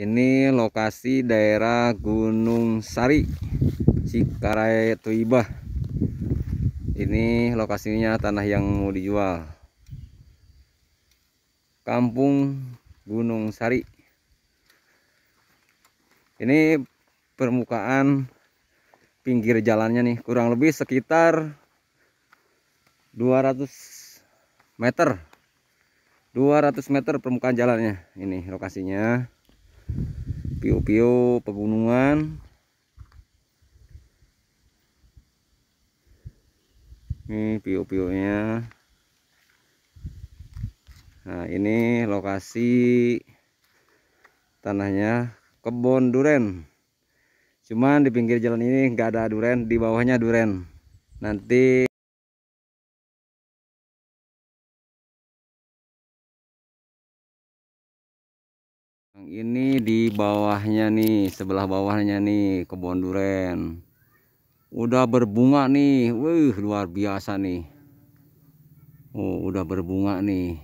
ini lokasi daerah Gunung Sari Cikarai Tuibah. ini lokasinya tanah yang mau dijual Kampung Gunung Sari ini permukaan pinggir jalannya nih kurang lebih sekitar 200 meter 200 meter permukaan jalannya ini lokasinya pio-pio pegunungan ini pio-pio nah ini lokasi tanahnya kebun duren cuman di pinggir jalan ini nggak ada duren di bawahnya duren nanti ini di bawahnya nih sebelah bawahnya nih kebun duren udah berbunga nih wih luar biasa nih oh, udah berbunga nih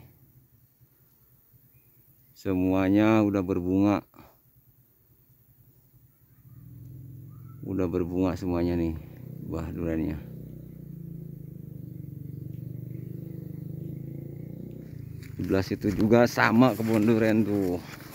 semuanya udah berbunga udah berbunga semuanya nih buah durennya belas itu juga sama kebun duren tuh